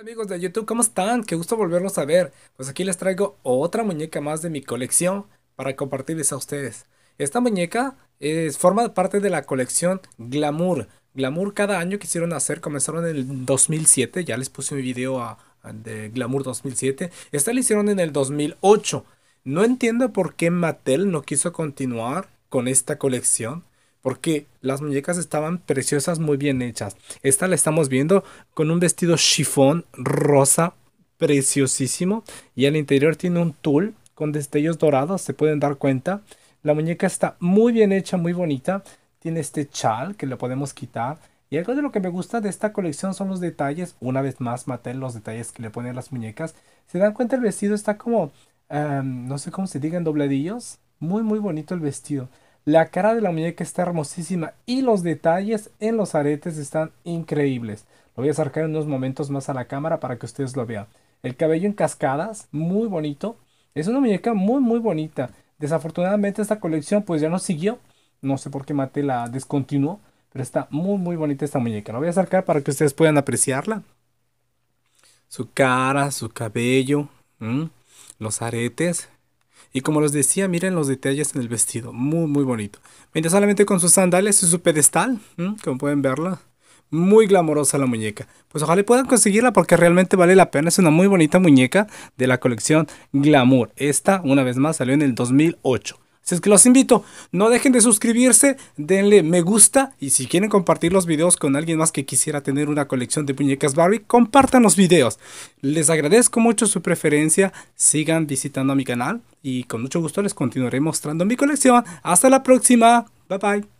amigos de YouTube, ¿cómo están? Qué gusto volverlos a ver. Pues aquí les traigo otra muñeca más de mi colección para compartirles a ustedes. Esta muñeca es, forma parte de la colección Glamour. Glamour cada año quisieron hacer, comenzaron en el 2007, ya les puse un video de Glamour 2007. Esta la hicieron en el 2008. No entiendo por qué Mattel no quiso continuar con esta colección porque las muñecas estaban preciosas, muy bien hechas. Esta la estamos viendo con un vestido chifón rosa, preciosísimo, y al interior tiene un tul con destellos dorados, se pueden dar cuenta. La muñeca está muy bien hecha, muy bonita. Tiene este chal que le podemos quitar. Y algo de lo que me gusta de esta colección son los detalles. Una vez más, maten los detalles que le ponen las muñecas. Se dan cuenta, el vestido está como, em, no sé cómo se digan, dobladillos. Muy, muy bonito el vestido. La cara de la muñeca está hermosísima y los detalles en los aretes están increíbles. Lo voy a acercar en unos momentos más a la cámara para que ustedes lo vean. El cabello en cascadas, muy bonito. Es una muñeca muy muy bonita. Desafortunadamente esta colección pues ya no siguió. No sé por qué Mate la descontinuó. Pero está muy muy bonita esta muñeca. La voy a acercar para que ustedes puedan apreciarla. Su cara, su cabello, los aretes. Y como les decía, miren los detalles en el vestido, muy muy bonito. Mientras solamente con sus sandales y su pedestal, como pueden verla, muy glamorosa la muñeca. Pues ojalá puedan conseguirla porque realmente vale la pena. Es una muy bonita muñeca de la colección Glamour. Esta, una vez más, salió en el 2008. Así es que los invito, no dejen de suscribirse, denle me gusta y si quieren compartir los videos con alguien más que quisiera tener una colección de muñecas Barbie, compartan los videos. Les agradezco mucho su preferencia, sigan visitando mi canal y con mucho gusto les continuaré mostrando mi colección. Hasta la próxima, bye bye.